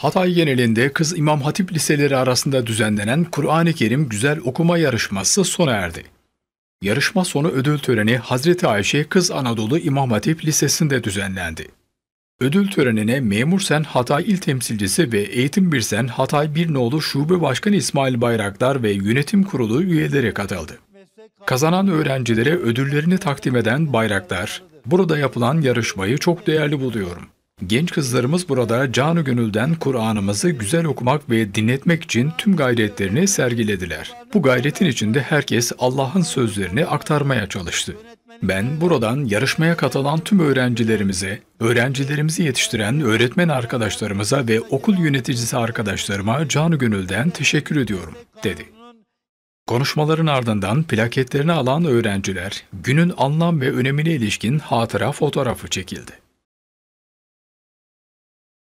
Hatay genelinde kız İmam Hatip liseleri arasında düzenlenen Kur'an-ı Kerim Güzel Okuma Yarışması sona erdi. Yarışma sonu ödül töreni Hazreti Ayşe Kız Anadolu İmam Hatip Lisesi'nde düzenlendi. Ödül törenine Memursen Hatay İl Temsilcisi ve Eğitim Birsen Hatay Birnoğlu Şube Başkanı İsmail Bayraktar ve Yönetim Kurulu üyeleri katıldı. Kazanan öğrencilere ödüllerini takdim eden Bayraktar, "Burada yapılan yarışmayı çok değerli buluyorum. Genç kızlarımız burada canı gönülden Kur'an'ımızı güzel okumak ve dinletmek için tüm gayretlerini sergilediler. Bu gayretin içinde herkes Allah'ın sözlerini aktarmaya çalıştı. Ben buradan yarışmaya katılan tüm öğrencilerimize, öğrencilerimizi yetiştiren öğretmen arkadaşlarımıza ve okul yöneticisi arkadaşlarıma canı gönülden teşekkür ediyorum, dedi. Konuşmaların ardından plaketlerini alan öğrenciler, günün anlam ve önemine ilişkin hatıra fotoğrafı çekildi.